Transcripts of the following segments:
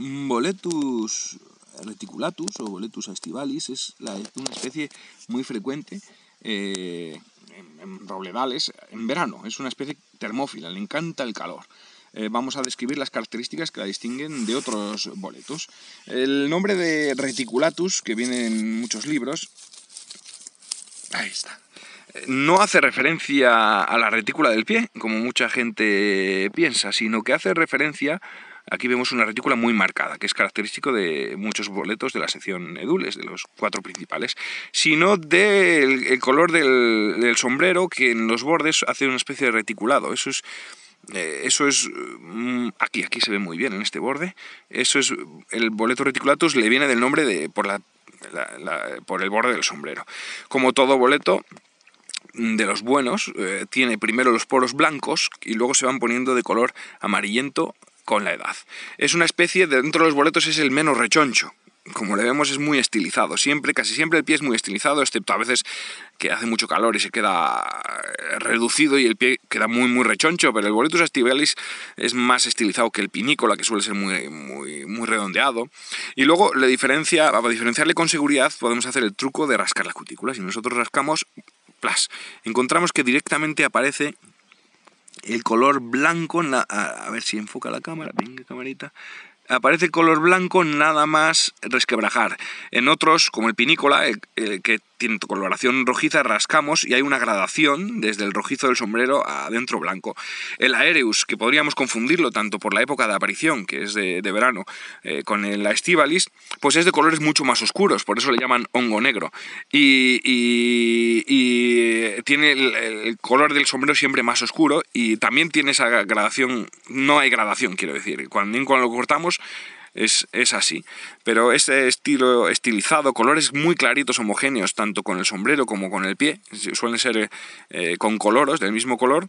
Mm, boletus reticulatus o Boletus aestivalis es una especie muy frecuente eh, en, robledales en verano. Es una especie termófila, le encanta el calor. Eh, vamos a describir las características que la distinguen de otros boletos. El nombre de reticulatus, que viene en muchos libros, ahí está, no hace referencia a la retícula del pie, como mucha gente piensa, sino que hace referencia Aquí vemos una retícula muy marcada, que es característico de muchos boletos de la sección Edules, de los cuatro principales, sino del color del, sombrero que en los bordes hace una especie de reticulado. Eso es eh, eso es mm, aquí aquí se ve muy bien en este borde eso es el boleto reticulatus le viene del nombre de por la, por el borde del sombrero como todo boleto de los buenos eh, tiene primero los poros blancos y luego se van poniendo de color amarillento con la edad. Es una especie, de dentro de los boletos es el menos rechoncho, como le vemos es muy estilizado, siempre, casi siempre el pie es muy estilizado, excepto a veces que hace mucho calor y se queda eh, reducido y el pie queda muy muy rechoncho, pero el boletus astivalis es más estilizado que el pinícola, que suele ser muy, muy, muy redondeado. Y luego le diferencia, para diferenciarle con seguridad podemos hacer el truco de rascar las cutículas. Si nosotros rascamos, plas, encontramos que directamente aparece el color blanco, a, ver si enfoca la cámara, venga camarita, aparece el color blanco nada más resquebrajar. En otros, como el pinícola, que tiene coloración rojiza, rascamos y hay una gradación desde el rojizo del sombrero a dentro blanco. El Aereus, que podríamos confundirlo tanto por la época de aparición, que es de, verano, eh, con el Estivalis, pues es de colores mucho más oscuros, por eso le llaman hongo negro. Y, eh, tiene el, el, color del sombrero siempre más oscuro y también tiene esa gradación, no hay gradación, quiero decir. Cuando lo cortamos, es, así. Pero ese estilo estilizado, colores muy claritos, homogéneos, tanto con el sombrero como con el pie, suelen ser eh, con coloros del mismo color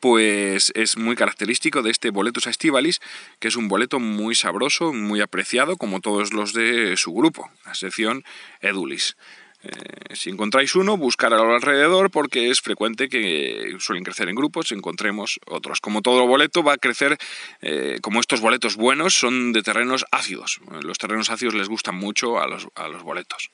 pues es muy característico de este Boletus Estivalis, que es un boleto muy sabroso, muy apreciado, como todos los de su grupo, la sección Edulis. Eh, si encontráis uno, buscar a lo alrededor porque es frecuente que suelen crecer en grupos, encontremos otros. Como todo boleto va a crecer, eh, como estos boletos buenos son de terrenos ácidos. Los terrenos ácidos les gustan mucho a los, a los boletos.